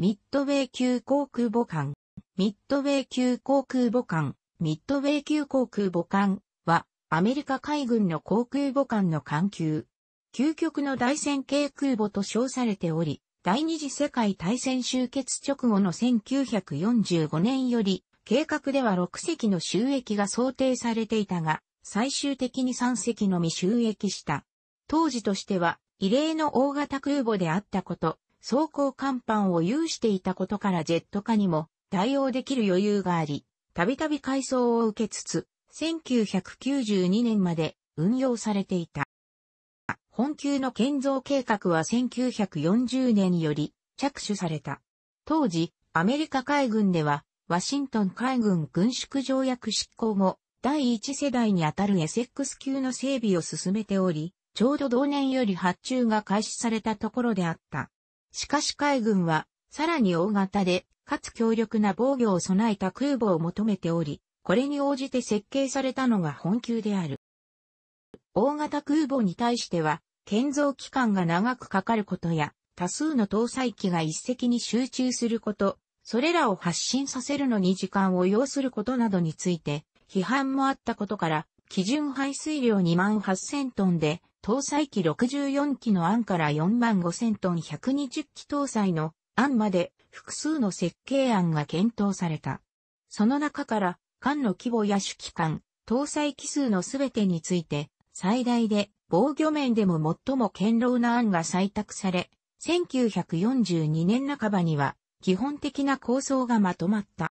ミッドウェイ級航空母艦、ミッドウェイ級航空母艦、ミッドウェイ級航空母艦は、アメリカ海軍の航空母艦の艦級。究極の大戦系空母と称されており、第二次世界大戦終結直後の1945年より、計画では6隻の収益が想定されていたが、最終的に3隻のみ収益した。当時としては、異例の大型空母であったこと、走行甲板を有していたことからジェット化にも対応できる余裕があり、たびたび改装を受けつつ、1992年まで運用されていた。本級の建造計画は1940年より着手された。当時、アメリカ海軍では、ワシントン海軍軍縮条約執行後、第一世代にあたるエセックス級の整備を進めており、ちょうど同年より発注が開始されたところであった。しかし海軍は、さらに大型で、かつ強力な防御を備えた空母を求めており、これに応じて設計されたのが本級である。大型空母に対しては、建造期間が長くかかることや、多数の搭載機が一石に集中すること、それらを発進させるのに時間を要することなどについて、批判もあったことから、基準排水量2万8000トンで、搭載機64機の案から4万5000トン120機搭載の案まで複数の設計案が検討された。その中から、艦の規模や主機関、搭載機数のすべてについて、最大で防御面でも最も堅牢な案が採択され、1942年半ばには基本的な構想がまとまった。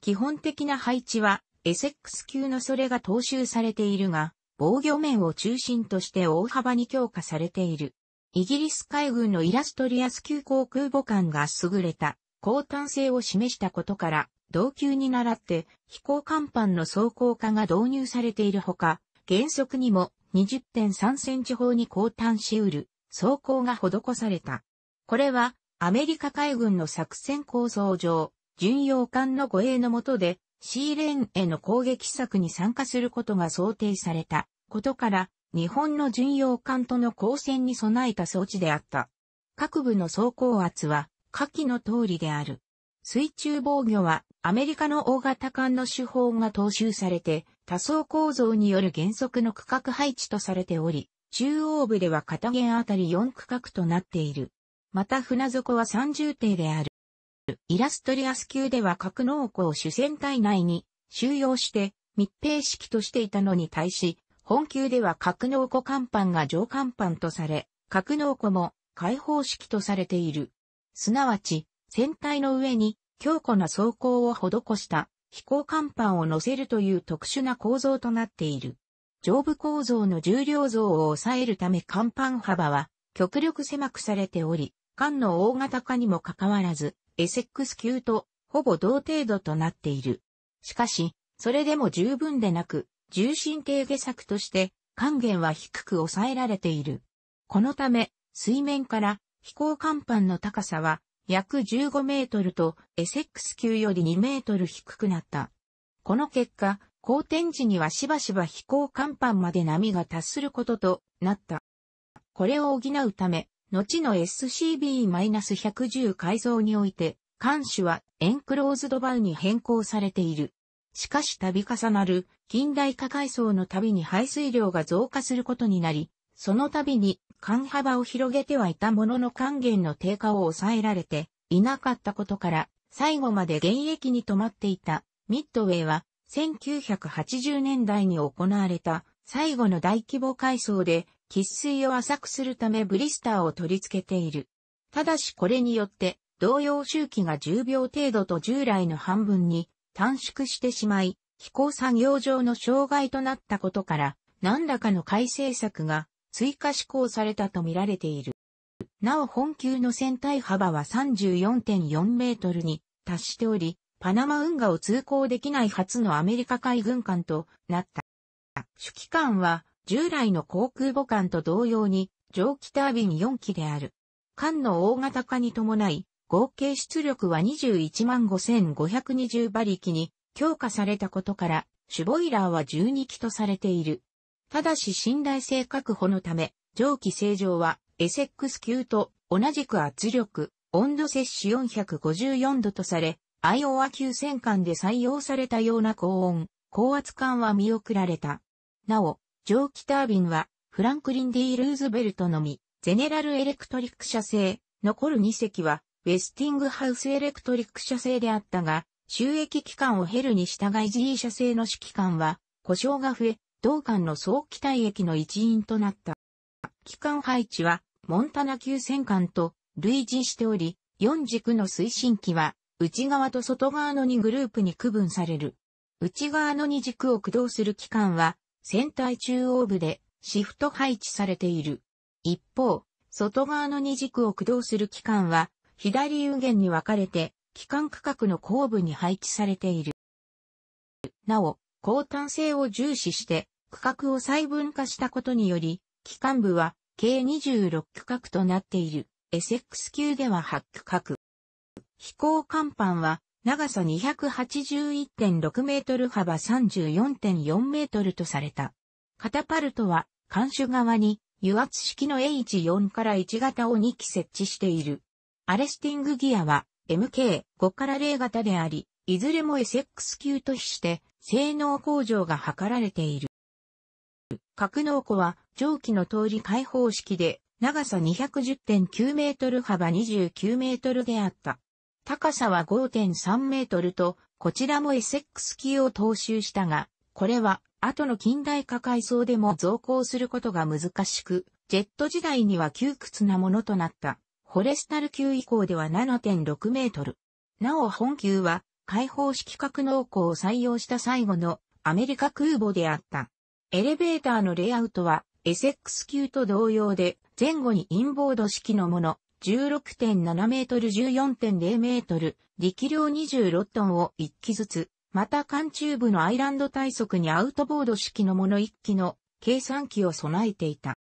基本的な配置はエセックス級のそれが踏襲されているが、防御面を中心として大幅に強化されている。イギリス海軍のイラストリアス級航空母艦が優れた高単性を示したことから、同級に倣って飛行甲板の装甲化が導入されているほか、原則にも20.3センチ砲に降誕しうる装甲が施された。これはアメリカ海軍の作戦構想上、巡洋艦の護衛の下でシーレーンへの攻撃策に参加することが想定された。ことから、日本の巡洋艦との交戦に備えた装置であった。各部の走行圧は、下記の通りである。水中防御は、アメリカの大型艦の手法が踏襲されて、多層構造による原則の区画配置とされており、中央部では片弦あたり4区画となっている。また船底は30艇である。イラストリアス級では格納庫を主戦隊内に収容して密閉式としていたのに対し、本級では格納庫甲板が上甲板とされ、格納庫も開放式とされている。すなわち、船体の上に強固な装甲を施した飛行甲板を乗せるという特殊な構造となっている。上部構造の重量増を抑えるため甲板幅は極力狭くされており、艦の大型化にもかかわらず、エセックス級とほぼ同程度となっている。しかし、それでも十分でなく、重心低下策として、還元は低く抑えられている。このため、水面から飛行甲板の高さは約15メートルとエセックス級より2メートル低くなった。この結果、好天時にはしばしば飛行甲板まで波が達することとなった。これを補うため、後の SCB-110 改造において、艦首はエンクローズドバウに変更されている。しかし度重なる近代化改装の度に排水量が増加することになり、その度に間幅を広げてはいたものの還元の低下を抑えられていなかったことから、最後まで現役に止まっていたミッドウェイは1980年代に行われた最後の大規模改装で喫水を浅くするためブリスターを取り付けている。ただしこれによって同様周期が10秒程度と従来の半分に短縮してしまい、飛行作業上の障害となったことから、何らかの改正策が追加施行されたとみられている。なお本級の船体幅は34.4メートルに達しており、パナマ運河を通行できない初のアメリカ海軍艦となった。主機関は従来の航空母艦と同様に蒸気タービン4機である。艦の大型化に伴い、合計出力は21万5520馬力に強化されたことから、シュボイラーは12機とされている。ただし信頼性確保のため、蒸気正常はエセックス級と同じく圧力、温度摂取454度とされ、アイオワ級戦艦で採用されたような高温、高圧艦は見送られた。なお、蒸気タービンは、フランクリン・ D・ ルーズベルトのみ、ゼネラルエレクトリック社製、残る2隻は、ウェスティングハウスエレクトリック社製であったが、収益期間を減るに従い GE 社製の指揮官は、故障が増え、同館の早期退役の一員となった。機関配置は、モンタナ級戦艦と類似しており、4軸の推進機は、内側と外側の2グループに区分される。内側の2軸を駆動する機関は、船体中央部でシフト配置されている。一方、外側の2軸を駆動する機関は、左右弦に分かれて、機関区画の後部に配置されている。なお、高単性を重視して、区画を細分化したことにより、機関部は計26区画となっている。SX 級では8区画。飛行甲板は長さ281.6メートル幅34.4メートルとされた。カタパルトは艦首側に油圧式の H4 から1型を2機設置している。アレスティングギアは MK5 から0型であり、いずれも SX 級と比して性能向上が図られている。格納庫は蒸気の通り開放式で長さ210.9メートル幅29メートルであった。高さは5.3メートルと、こちらも SX 級を踏襲したが、これは後の近代化改装でも増工することが難しく、ジェット時代には窮屈なものとなった。コレスタル級以降では7.6メートル。なお本級は開放式格納庫を採用した最後のアメリカ空母であった。エレベーターのレイアウトはエセックス級と同様で前後にインボード式のもの16.7メートル14.0メートル力量26トンを1機ずつまた艦中部のアイランド体側にアウトボード式のもの1機の計算機を備えていた。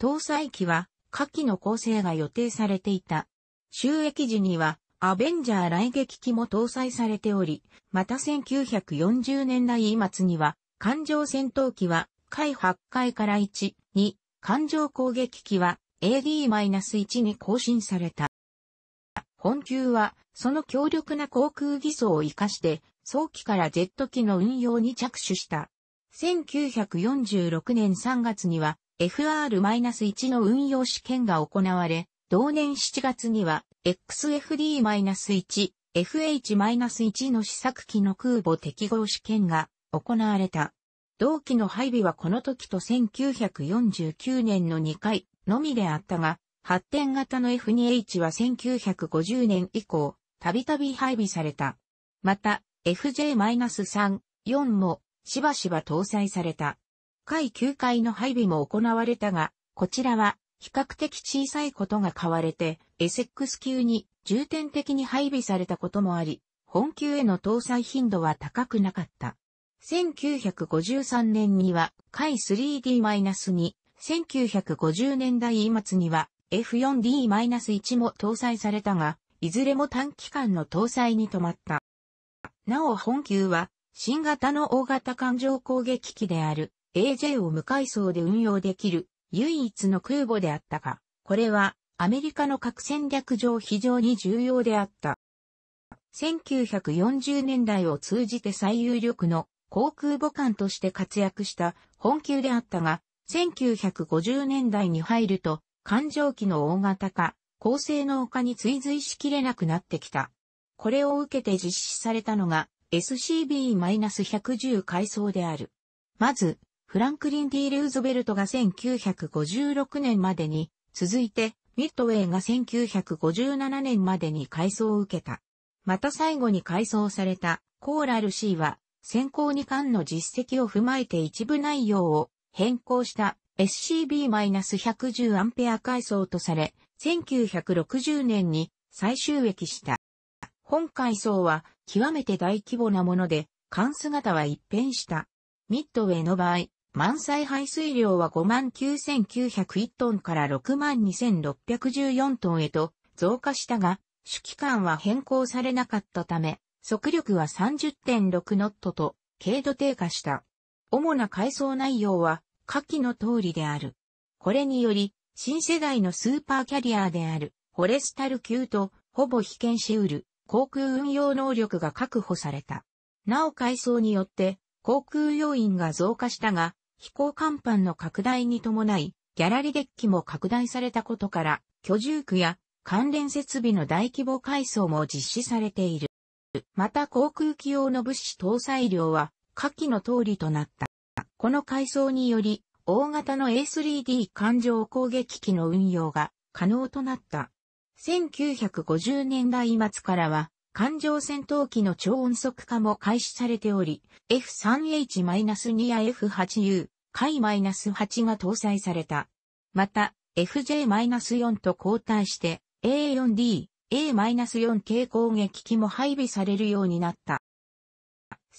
搭載機は下記の構成が予定されていた。収益時には、アベンジャー来撃機も搭載されており、また1940年代末には、艦上戦闘機は、海8階から1、2、艦上攻撃機は AD-1 に更新された。本級は、その強力な航空技装を活かして、早期からジェット機の運用に着手した。1946年3月には、FR-1 の運用試験が行われ、同年7月には XFD-1、FH-1 の試作機の空母適合試験が行われた。同期の配備はこの時と1949年の2回のみであったが、発展型の F2H は1950年以降、たびたび配備された。また、FJ-3、4もしばしば搭載された。回9回の配備も行われたが、こちらは比較的小さいことが買われて、エセックス級に重点的に配備されたこともあり、本級への搭載頻度は高くなかった。1953年には、海 3D-2、1950年代末には F4D-1 も搭載されたが、いずれも短期間の搭載に止まった。なお本級は、新型の大型艦上攻撃機である AJ を無回送で運用できる唯一の空母であったが、これはアメリカの核戦略上非常に重要であった。1940年代を通じて最有力の航空母艦として活躍した本級であったが、1950年代に入ると、艦上機の大型化、高性能化に追随しきれなくなってきた。これを受けて実施されたのが SCB-110 階層である。まず、フランクリン・ D・ ルーズベルトが1956年までに、続いて、ミッドウェイが1957年までに改装を受けた。また最後に改装された、コーラル C は、先行2巻の実績を踏まえて一部内容を変更した SCB-110 アンペア改装とされ、1960年に最終駅した。本改装は極めて大規模なもので、缶姿は一変した。ミッドウェイの場合、満載排水量は59,901トンから62,614トンへと増加したが、主機関は変更されなかったため、速力は30.6ノットと軽度低下した。主な改装内容は下記の通りである。これにより、新世代のスーパーキャリアであるフォレスタル級とほぼ被験しうる航空運用能力が確保された。なお改装によって航空要員が増加したが、飛行甲板の拡大に伴い、ギャラリデッキも拡大されたことから、居住区や関連設備の大規模改装も実施されている。また航空機用の物資搭載量は下記の通りとなった。この改装により、大型の A3D 艦上攻撃機の運用が可能となった。1950年代末からは、艦上戦闘機の超音速化も開始されており、F3H-2 や F8U、海8が搭載された。また、FJ-4 と交代して A4D、A-4 系攻撃機も配備されるようになった。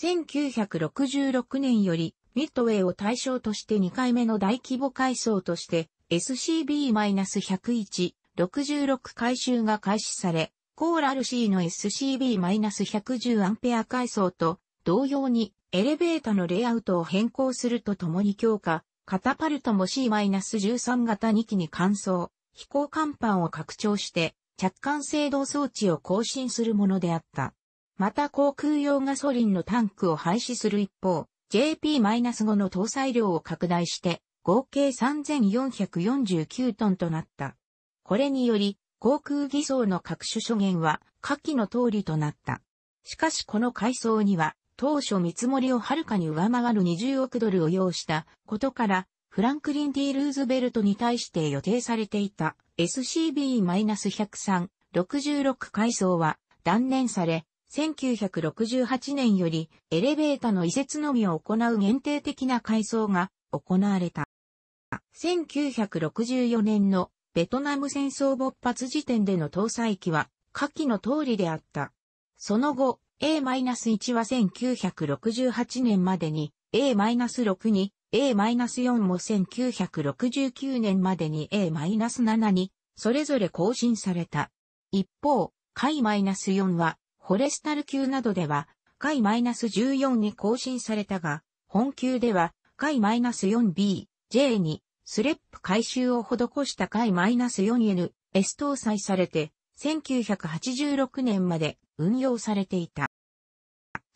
1966年よりミッドウェイを対象として2回目の大規模改装として SCB-101、66回収が開始され、コーラル C の SCB-110 アンペア階層と同様にエレベータのレイアウトを変更するとともに強化、カタパルトも C-13 型2機に換装、飛行甲板を拡張して着艦制動装置を更新するものであった。また航空用ガソリンのタンクを廃止する一方、JP-5 の搭載量を拡大して合計3449トンとなった。これにより、航空偽装の各種諸言は下記の通りとなった。しかしこの改装には当初見積もりをはるかに上回る20億ドルを要したことから、フランクリン・ D・ ルーズベルトに対して予定されていた SCB-103、66階層は断念され、1968年よりエレベータの移設のみを行う限定的な改装が行われた。1964年のベトナム戦争勃発時点での搭載機は、下記の通りであった。その後、A-1 は1968年までに A-6 に、A-4 も1969年までに A-7 に、それぞれ更新された。一方、海 -4 は、ホレスタル級などでは、海 -14 に更新されたが、本級では、海 -4B、j に、スレップ回収を施した回 -4N、S 搭載されて、1986年まで運用されていた。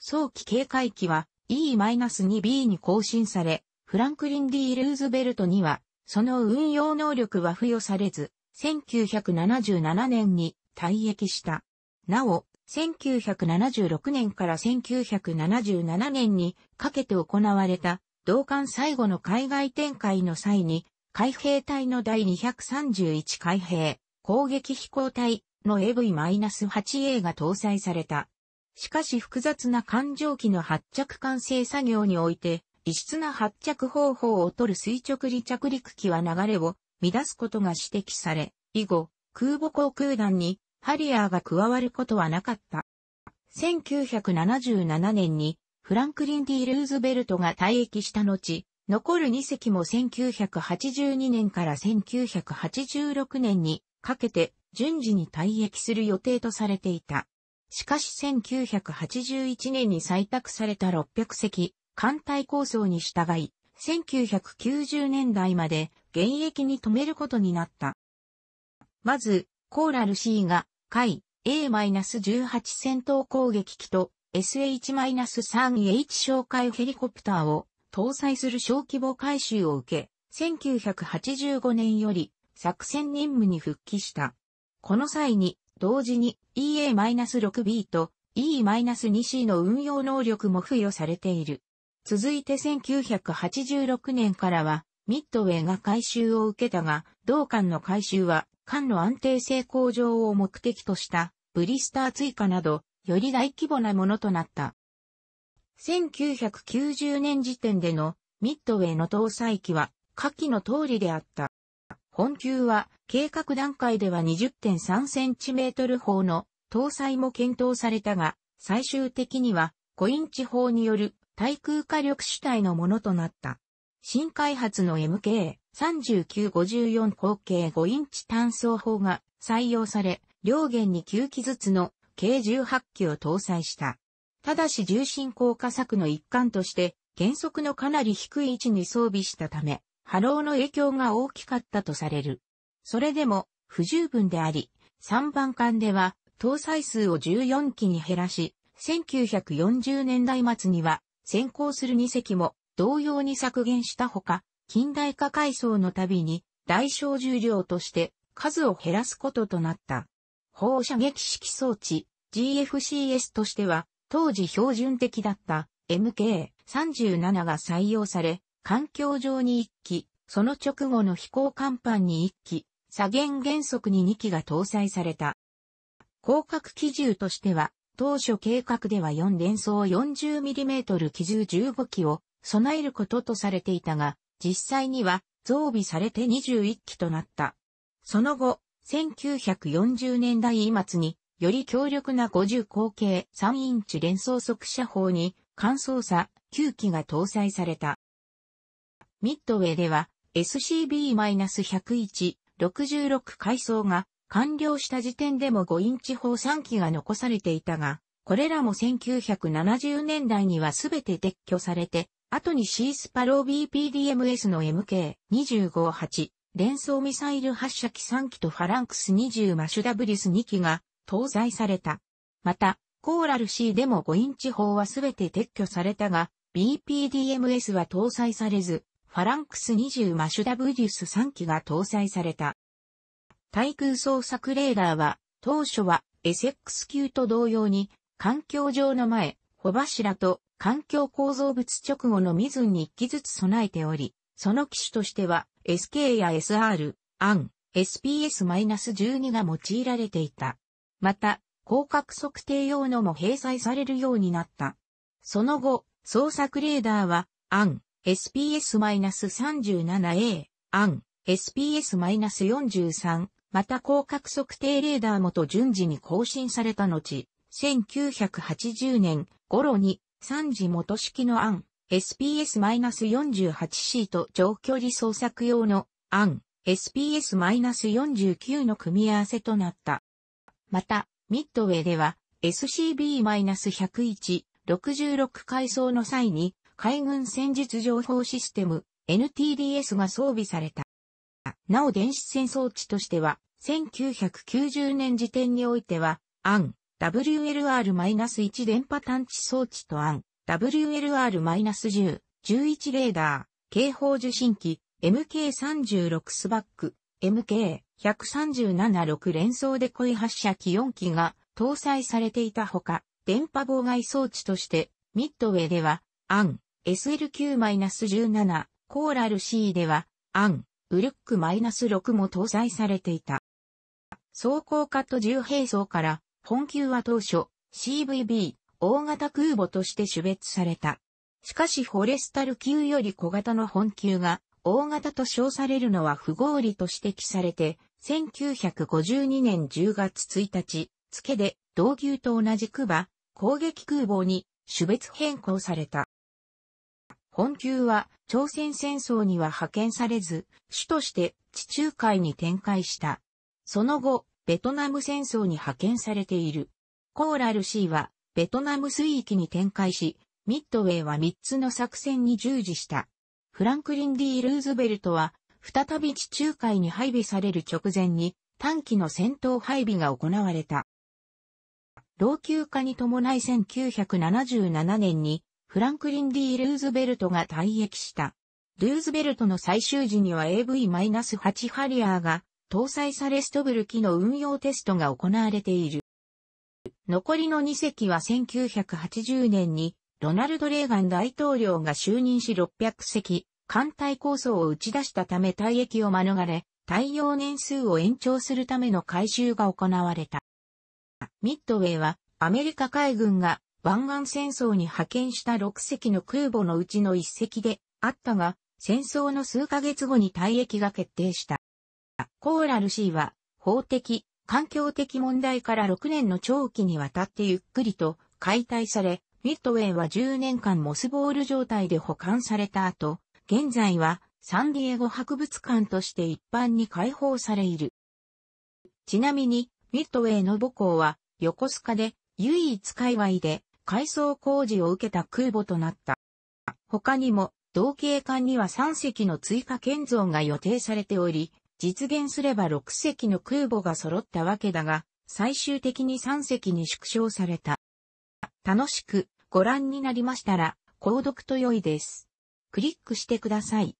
早期警戒機は E-2B に更新され、フランクリン D・ ルーズベルトには、その運用能力は付与されず、1977年に退役した。なお、1976年から1977年にかけて行われた同艦最後の海外展開の際に、海兵隊の第231海兵攻撃飛行隊の AV-8A が搭載された。しかし複雑な艦上機の発着完成作業において、異質な発着方法を取る垂直離着陸機は流れを乱すことが指摘され、以後、空母航空団にハリアーが加わることはなかった。1977年にフランクリン・ D・ ルーズベルトが退役した後、残る2隻も1982年から1986年にかけて順次に退役する予定とされていた。しかし1981年に採択された600隻艦隊構想に従い、1990年代まで現役に止めることになった。まず、コーラル C が、海 A-18 戦闘攻撃機と SH-3H 哨戒ヘリコプターを搭載する小規模改修を受け、1985年より作戦任務に復帰した。この際に、同時に EA-6B と E-2C の運用能力も付与されている。続いて1986年からは、ミッドウェイが改修を受けたが、同艦の改修は、艦の安定性向上を目的とした、ブリスター追加など、より大規模なものとなった。1990年時点でのミッドウェイの搭載機は下記の通りであった。本級は計画段階では 20.3cm 砲の搭載も検討されたが、最終的には5インチ砲による対空火力主体のものとなった。新開発の MK3954 口径5インチ単装砲が採用され、両弦に9機ずつの計18機を搭載した。ただし重心降下策の一環として、原則のかなり低い位置に装備したため、波浪の影響が大きかったとされる。それでも、不十分であり、3番艦では、搭載数を14機に減らし、1940年代末には、先行する2隻も同様に削減したほか、近代化改装のたびに、大小重量として数を減らすこととなった。放射撃式装置、GFCS としては、当時標準的だった MK37 が採用され、環境上に1機、その直後の飛行甲板に1機、左舷原則に2機が搭載された。広角機銃としては、当初計画では4連装 40mm 機銃15機を備えることとされていたが、実際には増備されて21機となった。その後、1940年代末により強力な50口径3インチ連装速射砲に、乾燥さ9機が搭載された。ミッドウェイでは SCB-101、66階層が完了した時点でも5インチ砲3機が残されていたが、これらも1970年代には全て撤去されて、後にシースパロー BPDMS の MK258 連装ミサイル発射機3機とファランクス20マシュダブリス2機が搭載された。また、コーラル C でも5インチ砲はすべて撤去されたが、BPDMS は搭載されず、ファランクス20マシュダブリュス3機が搭載された。対空捜索レーダーは、当初は SX 級と同様に、環境上の前、小柱と環境構造物直後のミズンに1機ずつ備えており、その機種としては SK や SR、アン、SPS-12 が用いられていた。また、広角測定用のも閉載されるようになった。その後、捜索レーダーは、アン、SPS-37A、アン、SPS-43、また広角測定レーダーもと順次に更新された後、1980年頃に3次元式のアン、SPS-48C と長距離捜索用のアン、SPS-49 の組み合わせとなった。また、ミッドウェイでは SCB-101、66階層の際に海軍戦術情報システム NTDS が装備された。なお電子戦装置としては、1990年時点においては、AN WLR-1 電波探知装置と AN WLR-10、11レーダー、警報受信機、MK36 スバック、MK137-6 連装で恋発射機4機が搭載されていたほか、電波妨害装置として、ミッドウェイでは、アン、SLQ-17、コーラル C では、アン、ウルック -6 も搭載されていた。装甲カット重兵装から、本級は当初、CVB、大型空母として種別された。しかしフォレスタル級より小型の本級が大型と称されるのは不合理と指摘されて、1952年10月1日、付で、同牛と同じくば、攻撃空母に種別変更された。本級は朝鮮戦争には派遣されず、主として地中海に展開した。その後、ベトナム戦争に派遣されている。コーラル C はベトナム水域に展開し、ミッドウェイは3つの作戦に従事した。フランクリン・ D・ ルーズベルトは、再び地中海に配備される直前に、短期の戦闘配備が行われた。老朽化に伴い1977年に、フランクリン・ D・ ルーズベルトが退役した。ルーズベルトの最終時には AV-8 ハリアーが搭載されストブル機の運用テストが行われている。残りの2隻は1980年にロナルド・レーガン大統領が就任し600隻、艦隊構想を打ち出したため退役を免れ、耐用年数を延長するための改修が行われた。ミッドウェイはアメリカ海軍が湾岸戦争に派遣した6隻の空母のうちの1隻であったが、戦争の数ヶ月後に退役が決定した。コーラル C は法的、環境的問題から6年の長期にわたってゆっくりと解体され、ミッドウェイは10年間モスボール状態で保管された後、現在はサンディエゴ博物館として一般に開放されいる。ちなみに、ミッドウェイの母校は横須賀で唯一界隈で改装工事を受けた空母となった。他にも、同型艦には3隻の追加建造が予定されており、実現すれば6隻の空母が揃ったわけだが、最終的に3隻に縮小された。楽しくご覧になりましたら、購読と良いです。クリックしてください。